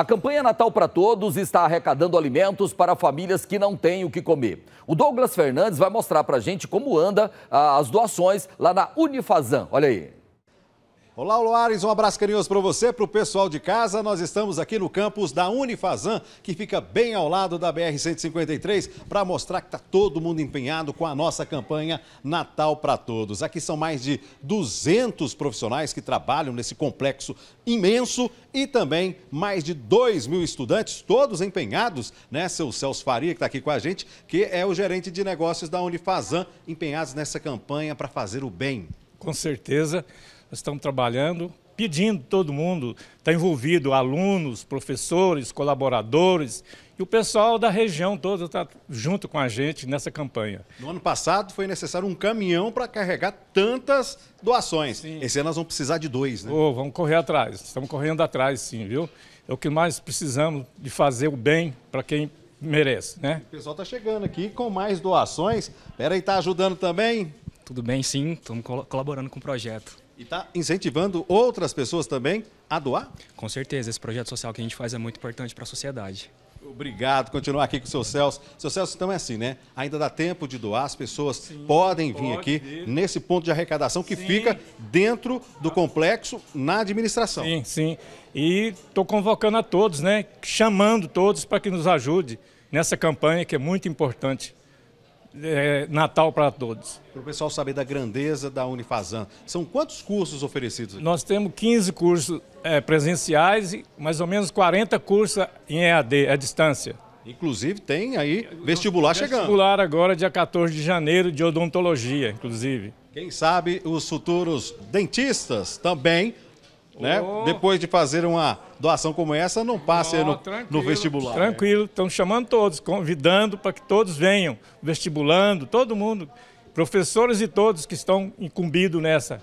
A campanha Natal para Todos está arrecadando alimentos para famílias que não têm o que comer. O Douglas Fernandes vai mostrar para a gente como anda ah, as doações lá na Unifazan. Olha aí. Olá, Luares, um abraço carinhoso para você, para o pessoal de casa. Nós estamos aqui no campus da Unifazan, que fica bem ao lado da BR-153, para mostrar que está todo mundo empenhado com a nossa campanha Natal para Todos. Aqui são mais de 200 profissionais que trabalham nesse complexo imenso e também mais de 2 mil estudantes, todos empenhados, né? Seu Celso Faria, que está aqui com a gente, que é o gerente de negócios da Unifazan, empenhados nessa campanha para fazer o bem. Com certeza. Com certeza. Nós estamos trabalhando, pedindo todo mundo, está envolvido alunos, professores, colaboradores e o pessoal da região toda está junto com a gente nessa campanha. No ano passado foi necessário um caminhão para carregar tantas doações. Sim. Esse ano nós vamos precisar de dois, né? Oh, vamos correr atrás, estamos correndo atrás sim, viu? É o que mais precisamos de fazer o bem para quem merece, né? O pessoal está chegando aqui com mais doações. Peraí, está ajudando também? Tudo bem, sim, estamos colaborando com o projeto. E está incentivando outras pessoas também a doar? Com certeza, esse projeto social que a gente faz é muito importante para a sociedade. Obrigado, continuar aqui com o seu Celso. Seu Celso, então é assim, né? Ainda dá tempo de doar, as pessoas Sim, podem vir aqui nesse ponto de arrecadação que Sim. fica dentro do complexo na administração. Sim, sim. E estou convocando a todos, né? Chamando todos para que nos ajude nessa campanha que é muito importante é, Natal para todos. Para o pessoal saber da grandeza da Unifazan, são quantos cursos oferecidos? Aqui? Nós temos 15 cursos é, presenciais e mais ou menos 40 cursos em EAD, à distância. Inclusive tem aí vestibular chegando. Vestibular agora, dia 14 de janeiro, de odontologia, inclusive. Quem sabe os futuros dentistas também né? Oh. Depois de fazer uma doação como essa, não passe oh, no, no, vestibular. Tranquilo, estão chamando todos, convidando para que todos venham, vestibulando, todo mundo, professores e todos que estão incumbidos nessa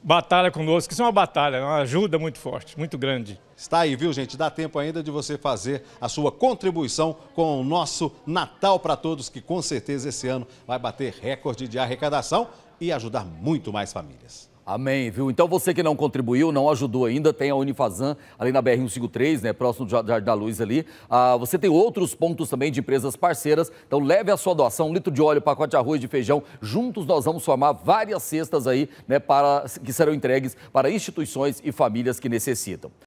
batalha conosco, que isso é uma batalha, é uma ajuda muito forte, muito grande. Está aí, viu, gente? Dá tempo ainda de você fazer a sua contribuição com o nosso Natal para Todos, que com certeza esse ano vai bater recorde de arrecadação e ajudar muito mais famílias. Amém, viu? Então você que não contribuiu, não ajudou ainda, tem a Unifazan ali na BR-153, né, próximo do Jardim da Luz ali. Ah, você tem outros pontos também de empresas parceiras, então leve a sua doação, um litro de óleo, pacote de arroz, de feijão. Juntos nós vamos formar várias cestas aí, né, para, que serão entregues para instituições e famílias que necessitam.